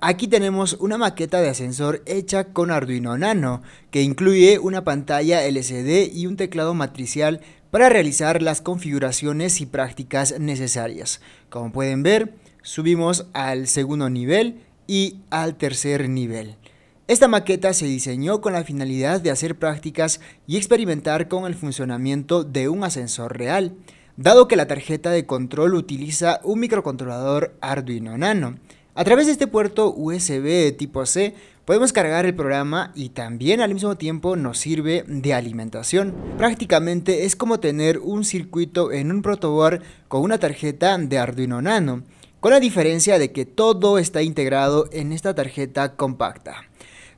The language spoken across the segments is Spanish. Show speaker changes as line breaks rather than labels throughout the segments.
Aquí tenemos una maqueta de ascensor hecha con Arduino Nano, que incluye una pantalla LCD y un teclado matricial para realizar las configuraciones y prácticas necesarias. Como pueden ver, subimos al segundo nivel y al tercer nivel. Esta maqueta se diseñó con la finalidad de hacer prácticas y experimentar con el funcionamiento de un ascensor real, dado que la tarjeta de control utiliza un microcontrolador Arduino Nano. A través de este puerto USB tipo C podemos cargar el programa y también al mismo tiempo nos sirve de alimentación. Prácticamente es como tener un circuito en un protoboard con una tarjeta de Arduino Nano, con la diferencia de que todo está integrado en esta tarjeta compacta.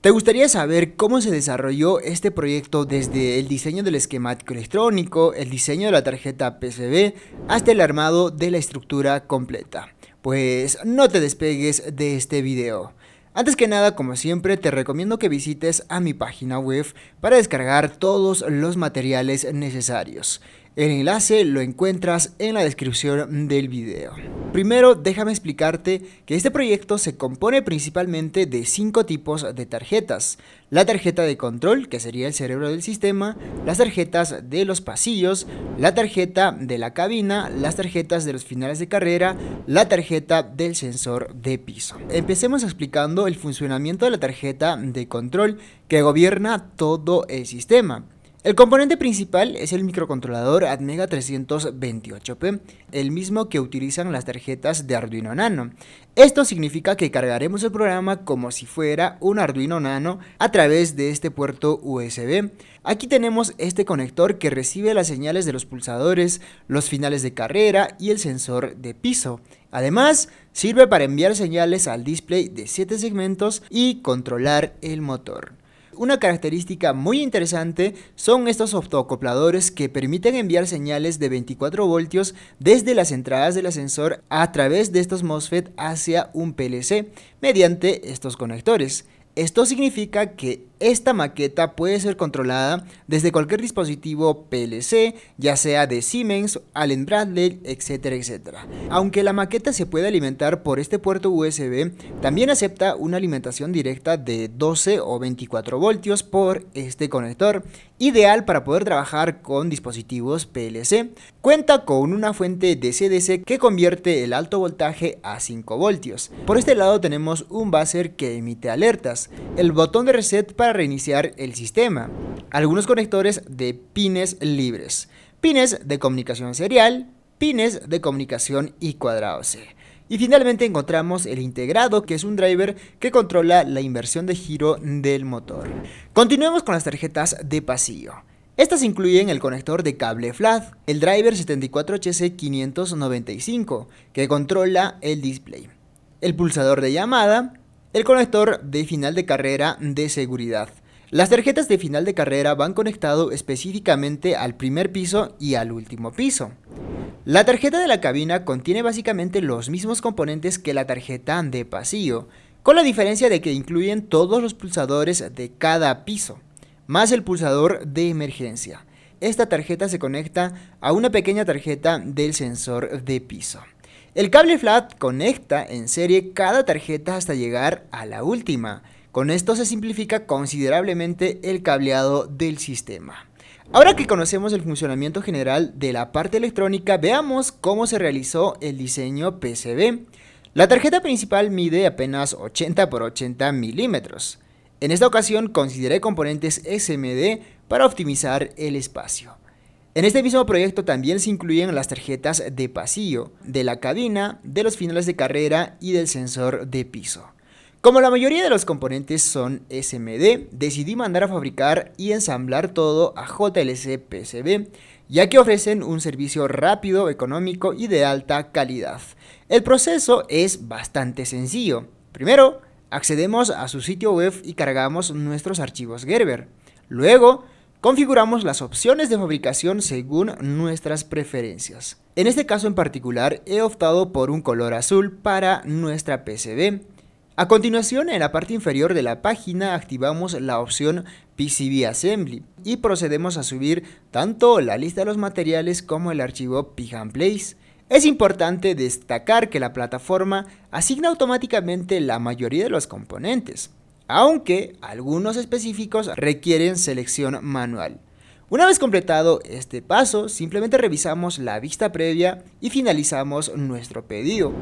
¿Te gustaría saber cómo se desarrolló este proyecto desde el diseño del esquemático electrónico, el diseño de la tarjeta PCB, hasta el armado de la estructura completa? pues no te despegues de este video. Antes que nada, como siempre, te recomiendo que visites a mi página web para descargar todos los materiales necesarios. El enlace lo encuentras en la descripción del video. Primero, déjame explicarte que este proyecto se compone principalmente de cinco tipos de tarjetas. La tarjeta de control, que sería el cerebro del sistema, las tarjetas de los pasillos, la tarjeta de la cabina, las tarjetas de los finales de carrera, la tarjeta del sensor de piso. Empecemos explicando el funcionamiento de la tarjeta de control que gobierna todo el sistema. El componente principal es el microcontrolador Admega 328P, el mismo que utilizan las tarjetas de Arduino Nano. Esto significa que cargaremos el programa como si fuera un Arduino Nano a través de este puerto USB. Aquí tenemos este conector que recibe las señales de los pulsadores, los finales de carrera y el sensor de piso. Además, sirve para enviar señales al display de 7 segmentos y controlar el motor. Una característica muy interesante son estos optoacopladores que permiten enviar señales de 24 voltios desde las entradas del ascensor a través de estos MOSFET hacia un PLC mediante estos conectores. Esto significa que esta maqueta puede ser controlada desde cualquier dispositivo PLC, ya sea de Siemens, Allen Bradley, etcétera, etcétera. Aunque la maqueta se puede alimentar por este puerto USB, también acepta una alimentación directa de 12 o 24 voltios por este conector, ideal para poder trabajar con dispositivos PLC. Cuenta con una fuente de CDC que convierte el alto voltaje a 5 voltios. Por este lado tenemos un buzzer que emite alertas el botón de reset para reiniciar el sistema, algunos conectores de pines libres, pines de comunicación serial, pines de comunicación y cuadrado C. Y finalmente encontramos el integrado, que es un driver que controla la inversión de giro del motor. Continuemos con las tarjetas de pasillo. Estas incluyen el conector de cable flat, el driver 74HC595, que controla el display, el pulsador de llamada, el conector de final de carrera de seguridad. Las tarjetas de final de carrera van conectado específicamente al primer piso y al último piso. La tarjeta de la cabina contiene básicamente los mismos componentes que la tarjeta de pasillo, con la diferencia de que incluyen todos los pulsadores de cada piso, más el pulsador de emergencia. Esta tarjeta se conecta a una pequeña tarjeta del sensor de piso. El cable flat conecta en serie cada tarjeta hasta llegar a la última. Con esto se simplifica considerablemente el cableado del sistema. Ahora que conocemos el funcionamiento general de la parte electrónica, veamos cómo se realizó el diseño PCB. La tarjeta principal mide apenas 80 x 80 milímetros. En esta ocasión consideré componentes SMD para optimizar el espacio. En este mismo proyecto también se incluyen las tarjetas de pasillo, de la cabina, de los finales de carrera y del sensor de piso. Como la mayoría de los componentes son SMD, decidí mandar a fabricar y ensamblar todo a JLC ya que ofrecen un servicio rápido, económico y de alta calidad. El proceso es bastante sencillo. Primero, accedemos a su sitio web y cargamos nuestros archivos Gerber. Luego, Configuramos las opciones de fabricación según nuestras preferencias. En este caso en particular he optado por un color azul para nuestra PCB. A continuación en la parte inferior de la página activamos la opción PCB Assembly y procedemos a subir tanto la lista de los materiales como el archivo Pijan Place. Es importante destacar que la plataforma asigna automáticamente la mayoría de los componentes aunque algunos específicos requieren selección manual. Una vez completado este paso, simplemente revisamos la vista previa y finalizamos nuestro pedido.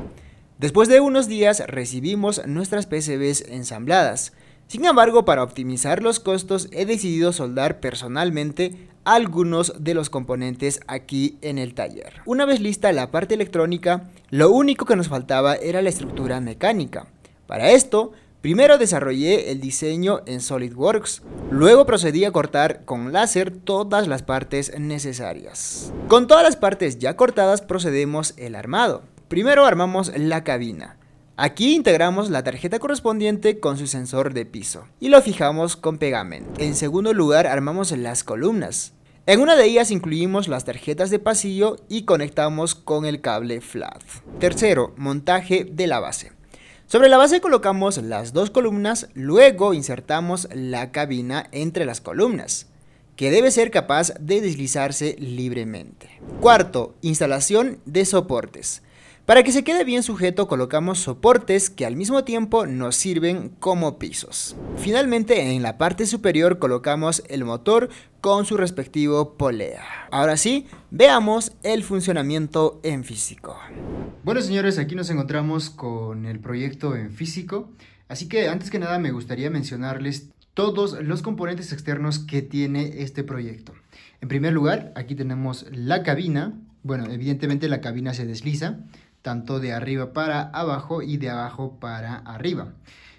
Después de unos días recibimos nuestras PCBs ensambladas. Sin embargo, para optimizar los costos he decidido soldar personalmente algunos de los componentes aquí en el taller. Una vez lista la parte electrónica, lo único que nos faltaba era la estructura mecánica. Para esto, Primero desarrollé el diseño en SolidWorks, luego procedí a cortar con láser todas las partes necesarias. Con todas las partes ya cortadas procedemos el armado. Primero armamos la cabina. Aquí integramos la tarjeta correspondiente con su sensor de piso y lo fijamos con pegamento. En segundo lugar armamos las columnas. En una de ellas incluimos las tarjetas de pasillo y conectamos con el cable flat. Tercero, montaje de la base. Sobre la base colocamos las dos columnas, luego insertamos la cabina entre las columnas, que debe ser capaz de deslizarse libremente. Cuarto, instalación de soportes. Para que se quede bien sujeto colocamos soportes que al mismo tiempo nos sirven como pisos. Finalmente en la parte superior colocamos el motor con su respectivo polea. Ahora sí, veamos el funcionamiento en físico. Bueno señores, aquí nos encontramos con el proyecto en físico. Así que antes que nada me gustaría mencionarles todos los componentes externos que tiene este proyecto. En primer lugar, aquí tenemos la cabina. Bueno, evidentemente la cabina se desliza tanto de arriba para abajo y de abajo para arriba.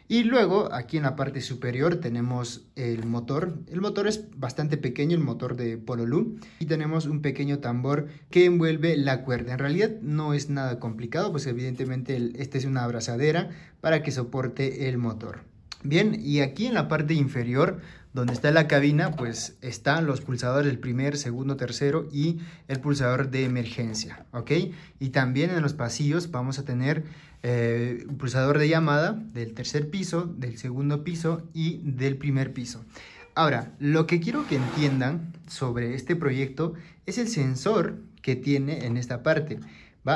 Y luego aquí en la parte superior tenemos el motor. El motor es bastante pequeño, el motor de Pololu, Y tenemos un pequeño tambor que envuelve la cuerda. En realidad no es nada complicado, pues evidentemente esta es una abrazadera para que soporte el motor. Bien, y aquí en la parte inferior, donde está la cabina, pues están los pulsadores del primer, segundo, tercero y el pulsador de emergencia, ¿ok? Y también en los pasillos vamos a tener eh, un pulsador de llamada del tercer piso, del segundo piso y del primer piso. Ahora, lo que quiero que entiendan sobre este proyecto es el sensor que tiene en esta parte.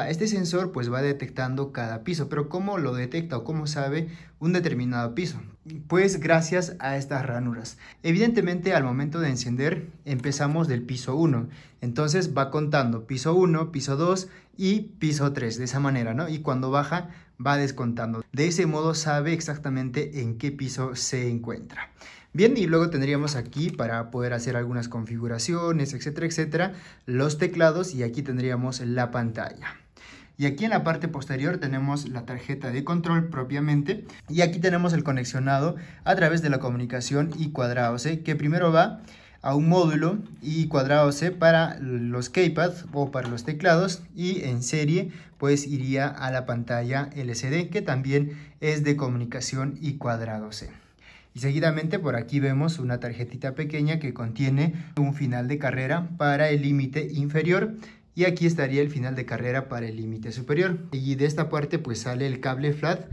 Este sensor pues va detectando cada piso, pero ¿cómo lo detecta o cómo sabe un determinado piso? Pues gracias a estas ranuras. Evidentemente al momento de encender empezamos del piso 1, entonces va contando piso 1, piso 2 y piso 3 de esa manera, ¿no? Y cuando baja va descontando. De ese modo sabe exactamente en qué piso se encuentra. Bien, y luego tendríamos aquí para poder hacer algunas configuraciones, etcétera, etcétera, los teclados y aquí tendríamos la pantalla. Y aquí en la parte posterior tenemos la tarjeta de control propiamente. Y aquí tenemos el conexionado a través de la comunicación y cuadrado C, que primero va a un módulo y cuadrado C para los keypad o para los teclados y en serie pues iría a la pantalla LCD que también es de comunicación y cuadrado C. Y seguidamente por aquí vemos una tarjetita pequeña que contiene un final de carrera para el límite inferior y aquí estaría el final de carrera para el límite superior. Y de esta parte pues sale el cable flat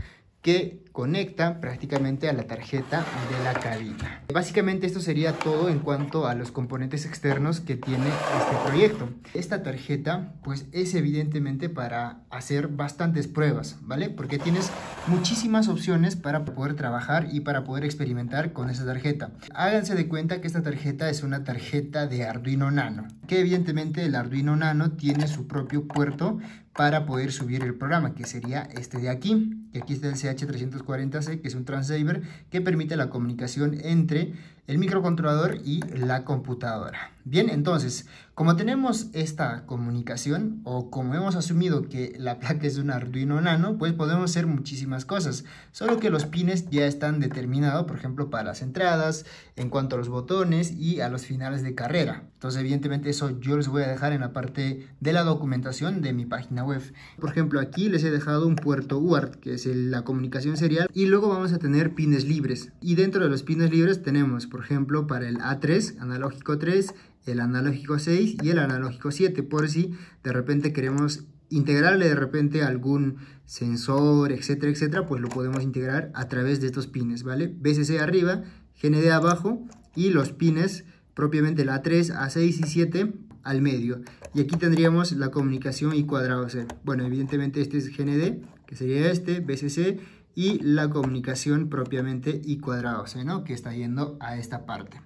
que conecta prácticamente a la tarjeta de la cabina. Básicamente esto sería todo en cuanto a los componentes externos que tiene este proyecto. Esta tarjeta pues es evidentemente para hacer bastantes pruebas, ¿vale? Porque tienes muchísimas opciones para poder trabajar y para poder experimentar con esa tarjeta. Háganse de cuenta que esta tarjeta es una tarjeta de Arduino Nano, que evidentemente el Arduino Nano tiene su propio puerto para poder subir el programa, que sería este de aquí que aquí está el CH340C, que es un transceiver que permite la comunicación entre el microcontrolador y la computadora. Bien, entonces, como tenemos esta comunicación o como hemos asumido que la placa es un Arduino Nano, pues podemos hacer muchísimas cosas, solo que los pines ya están determinados, por ejemplo, para las entradas, en cuanto a los botones y a los finales de carrera. Entonces, evidentemente, eso yo les voy a dejar en la parte de la documentación de mi página web. Por ejemplo, aquí les he dejado un puerto UART, que es la comunicación serial, y luego vamos a tener pines libres. Y dentro de los pines libres tenemos, por por ejemplo, para el A3, analógico 3, el analógico 6 y el analógico 7, por si de repente queremos integrarle de repente algún sensor, etcétera, etcétera, pues lo podemos integrar a través de estos pines, ¿vale? BCC arriba, GND abajo y los pines propiamente el A3, A6 y 7 al medio. Y aquí tendríamos la comunicación y cuadrado C. Bueno, evidentemente este es GND, que sería este, BCC, y la comunicación propiamente y cuadrado no? que está yendo a esta parte.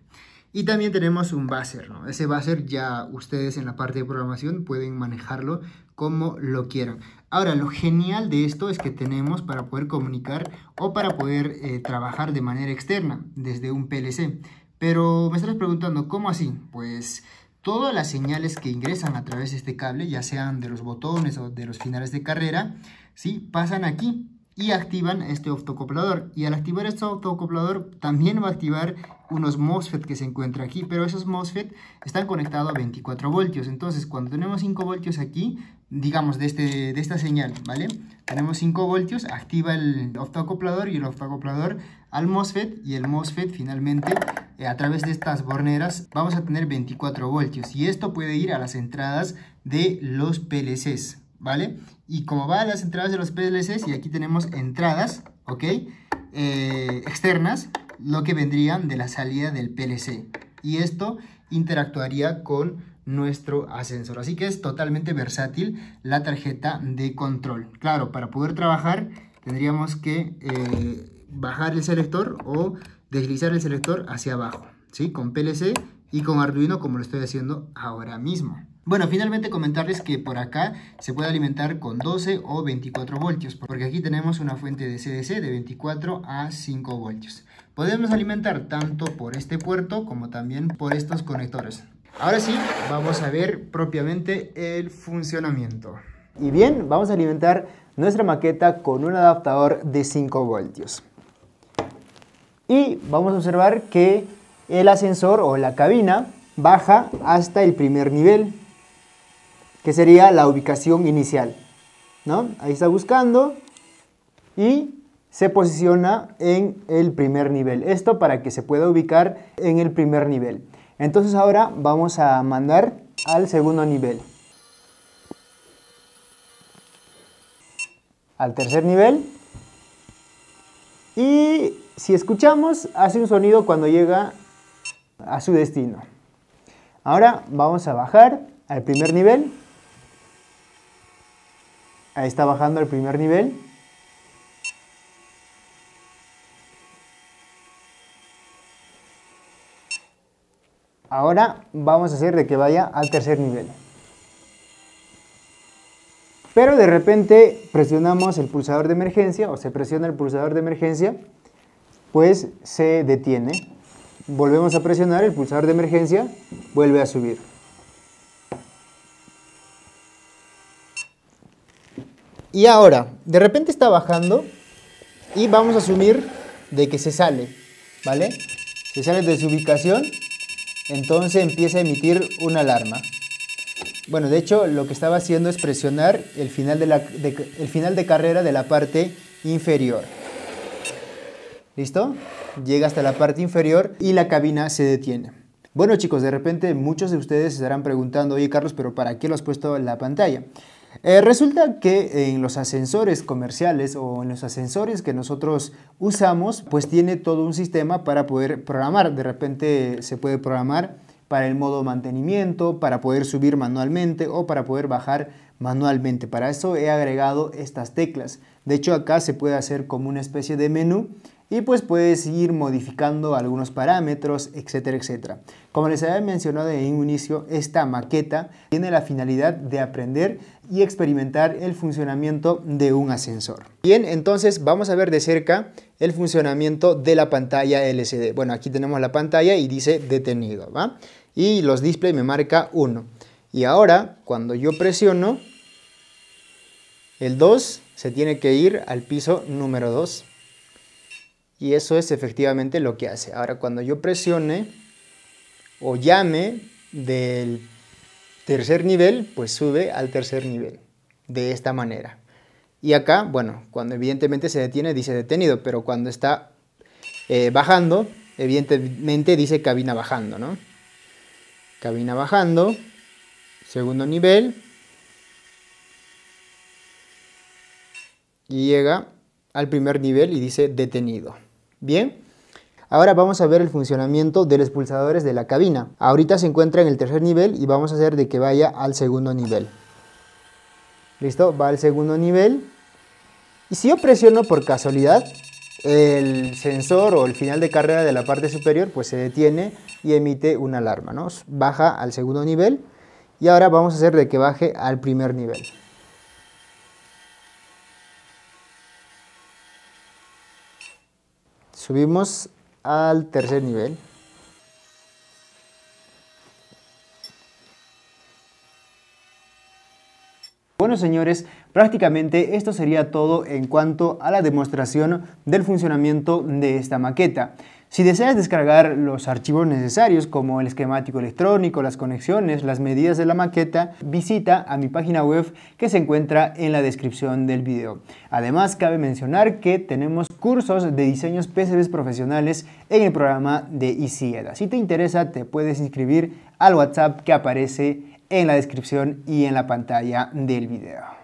Y también tenemos un buzzer, ¿no? Ese buzzer ya ustedes en la parte de programación pueden manejarlo como lo quieran. Ahora, lo genial de esto es que tenemos para poder comunicar o para poder eh, trabajar de manera externa desde un PLC. Pero me estás preguntando, ¿cómo así? Pues todas las señales que ingresan a través de este cable, ya sean de los botones o de los finales de carrera, ¿sí? pasan aquí y activan este autocoplador. Y al activar este autocoplador también va a activar unos MOSFET que se encuentran aquí, pero esos MOSFET están conectados a 24 voltios. Entonces, cuando tenemos 5 voltios aquí, digamos de, este, de esta señal, ¿vale? Tenemos 5 voltios, activa el autocoplador y el autocoplador al MOSFET y el MOSFET finalmente eh, a través de estas borneras vamos a tener 24 voltios y esto puede ir a las entradas de los PLCs. ¿vale? Y como va a las entradas de los PLCs, y aquí tenemos entradas, eh, externas, lo que vendrían de la salida del PLC. Y esto interactuaría con nuestro ascensor. Así que es totalmente versátil la tarjeta de control. Claro, para poder trabajar tendríamos que eh, bajar el selector o deslizar el selector hacia abajo, Con PLC y con Arduino como lo estoy haciendo ahora mismo. Bueno, finalmente comentarles que por acá se puede alimentar con 12 o 24 voltios, porque aquí tenemos una fuente de CDC de 24 a 5 voltios. Podemos alimentar tanto por este puerto como también por estos conectores. Ahora sí, vamos a ver propiamente el funcionamiento. Y bien, vamos a alimentar nuestra maqueta con un adaptador de 5 voltios. Y vamos a observar que el ascensor o la cabina baja hasta el primer nivel que sería la ubicación inicial. ¿no? Ahí está buscando y se posiciona en el primer nivel. Esto para que se pueda ubicar en el primer nivel. Entonces ahora vamos a mandar al segundo nivel. Al tercer nivel. Y si escuchamos, hace un sonido cuando llega a su destino. Ahora vamos a bajar al primer nivel Ahí está bajando el primer nivel. Ahora vamos a hacer de que vaya al tercer nivel. Pero de repente presionamos el pulsador de emergencia o se presiona el pulsador de emergencia, pues se detiene. Volvemos a presionar el pulsador de emergencia, vuelve a subir. Y ahora, de repente está bajando y vamos a asumir de que se sale, ¿vale? Se sale de su ubicación, entonces empieza a emitir una alarma. Bueno, de hecho, lo que estaba haciendo es presionar el final de, el final de carrera de la parte inferior. ¿Listo? Llega hasta la parte inferior y la cabina se detiene. Bueno chicos, de repente muchos de ustedes se estarán preguntando, oye Carlos, pero ¿para qué lo has puesto en la pantalla? Eh, resulta que en los ascensores comerciales o en los ascensores que nosotros usamos, pues tiene todo un sistema para poder programar. De repente se puede programar para el modo mantenimiento, para poder subir manualmente o para poder bajar manualmente. Para eso he agregado estas teclas. De hecho acá se puede hacer como una especie de menú y pues puedes ir modificando algunos parámetros, etcétera, etcétera. Como les había mencionado en un inicio, esta maqueta tiene la finalidad de aprender y experimentar el funcionamiento de un ascensor. Bien, entonces vamos a ver de cerca el funcionamiento de la pantalla LCD. Bueno, aquí tenemos la pantalla y dice detenido, ¿va? Y los displays me marca 1. Y ahora, cuando yo presiono, el 2 se tiene que ir al piso número 2. Y eso es efectivamente lo que hace. Ahora, cuando yo presione o llame del tercer nivel, pues sube al tercer nivel. De esta manera. Y acá, bueno, cuando evidentemente se detiene, dice detenido, pero cuando está eh, bajando, evidentemente dice cabina bajando, ¿no? Cabina bajando, segundo nivel, y llega al primer nivel y dice detenido. Bien. Ahora vamos a ver el funcionamiento de los pulsadores de la cabina. Ahorita se encuentra en el tercer nivel y vamos a hacer de que vaya al segundo nivel. Listo, va al segundo nivel. Y si yo presiono por casualidad, el sensor o el final de carrera de la parte superior pues se detiene y emite una alarma, Baja al segundo nivel y ahora vamos a hacer de que baje al primer nivel. Subimos al tercer nivel. Bueno señores, prácticamente esto sería todo en cuanto a la demostración del funcionamiento de esta maqueta. Si deseas descargar los archivos necesarios como el esquemático electrónico, las conexiones, las medidas de la maqueta, visita a mi página web que se encuentra en la descripción del video. Además, cabe mencionar que tenemos cursos de diseños PCBs profesionales en el programa de ICEDA. Si te interesa, te puedes inscribir al WhatsApp que aparece en la descripción y en la pantalla del video.